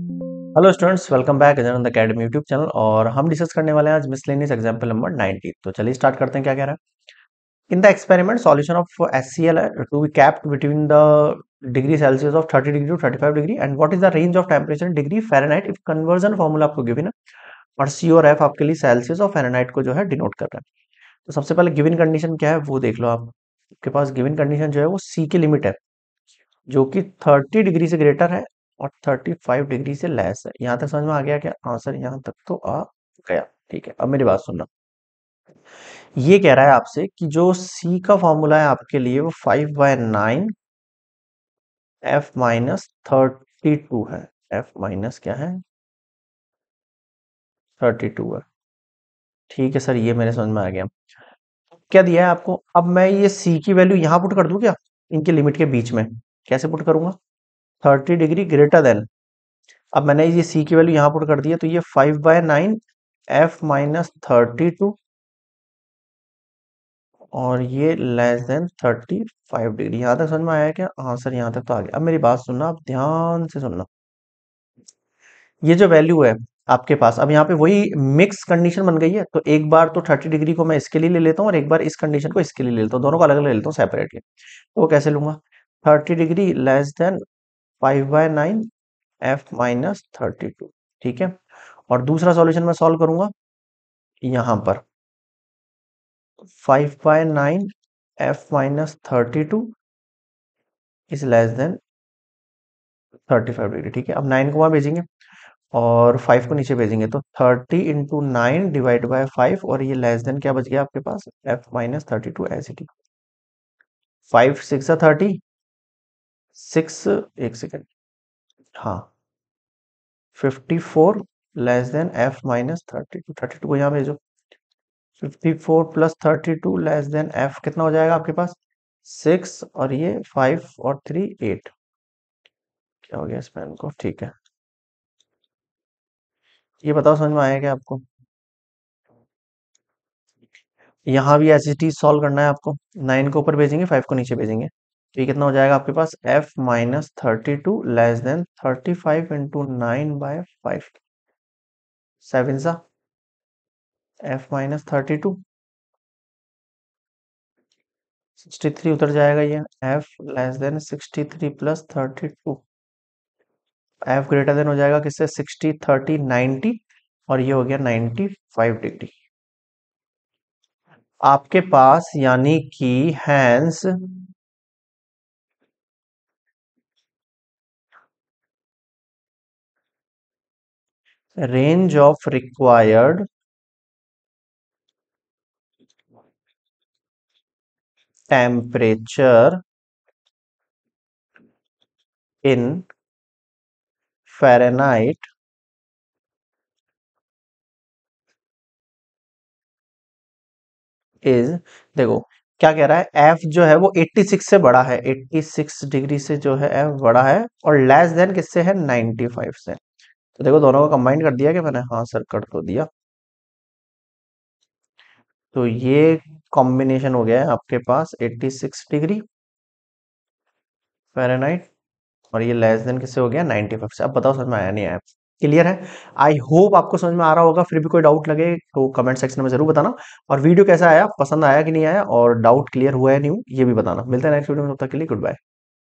hello students welcome back अजनंद academy YouTube channel और हम डिस्कस करने वाले हैं आज मिसलेनियस एग्जाम्पल नंबर 90 तो चलिए स्टार्ट करते हैं क्या कह रहा है in the experiment solution of S C L to be kept between the degree Celsius of 30 degree to 35 degree and what is the range of temperature degree Fahrenheit if conversion formula आपको given है और सी और F आपके लिए Celsius of Fahrenheit को जो है denote कर रहा है तो सबसे पहले गिविन कंडीशन क्या है वो देख लो आपके पास गिविन कंडीशन जो है वो सी की लिमिट है जो कि 30 डिग्री से ग्रेटर है और 35 डिग्री से लेस है यहां तक समझ में आ गया क्या आंसर यहां तक तो आ गया ठीक है अब मेरी बात सुनना ये कह रहा है आपसे कि जो सी का फॉर्मूला है आपके लिए वो five by nine F minus thirty two है एफ माइनस क्या है थर्टी टू है ठीक है सर ये मेरे समझ में आ गया क्या दिया है आपको अब मैं ये सी की वैल्यू यहां पुट कर दू क्या इनके लिमिट के बीच में कैसे पुट करूंगा 30 डिग्री ग्रेटर देन अब मैंने ये सी की वैल्यू यहां पुट कर दिया तो ये 5 by nine F minus thirty और ये लेस देन 35 डिग्री यहां तक समझ में आया क्या आंसर यहां तक तो आ गया अब मेरी बात सुनना आप ध्यान से सुनना ये जो वैल्यू है आपके पास अब यहाँ पे वही मिक्स कंडीशन बन गई है तो एक बार तो 30 डिग्री को मैं इसके लिए ले लेता हूँ और एक बार इस कंडीशन को इसके लिए ले लेता हूँ दोनों को अलग अलग ले लेता हूँ सेपरेटली तो कैसे लूंगा 30 degree less than five by nine F minus thirty two ठीक है और दूसरा सॉल्यूशन मैं सॉल्व करूंगा यहां पर five by nine F minus thirty two is less than thirty five degree ठीक है अब नाइन को वहां भेजेंगे और फाइव को नीचे भेजेंगे तो thirty into nine divide by five और ये लेस देन क्या बच गया आपके पास F minus thirty two is five six thirty six एक सेकेंड हाँ fifty four less than F minus thirty two thirty two को यहाँ भेजो fifty four plus thirty two less than F कितना हो जाएगा आपके पास सिक्स और ये फाइव और थ्री एट क्या हो गया इस पेन को ठीक है ये बताओ समझ में आया क्या आपको यहाँ भी एस सॉल्व करना है आपको नाइन को ऊपर भेजेंगे फाइव को नीचे भेजेंगे तो ये कितना हो जाएगा आपके पास f minus thirty two less than thirty five into nine by five seven सा F minus thirty two sixty three उतर जाएगा ये F less than sixty three plus thirty two F greater than हो जाएगा किससे सिक्सटी थर्टी नाइन्टी और ये हो गया नाइन्टी फाइव डिग्री आपके पास यानी कि hence range of required temperature in Fahrenheit is देखो क्या कह रहा है एफ जो है वो 86 से बड़ा है 86 डिग्री से जो है एफ बड़ा है और लेस देन किससे है 95 से तो देखो दोनों को कंबाइन कर दिया क्या मैंने हाँ सर कट तो दिया तो ये कॉम्बिनेशन हो गया है आपके पास 86 डिग्री फ़ारेनहाइट और ये लेस देन किससे हो गया 95 से अब बताओ समझ में आया नहीं आया क्लियर है आई होप आपको समझ में आ रहा होगा फिर भी कोई डाउट लगे तो कमेंट सेक्शन में जरूर बताना और वीडियो कैसा आया पसंद आया कि नहीं आया और डाउट क्लियर हुआ है नहीं ये भी बताना मिलता है नेक्स्ट वीडियो में तब तक के लिए गुड बाय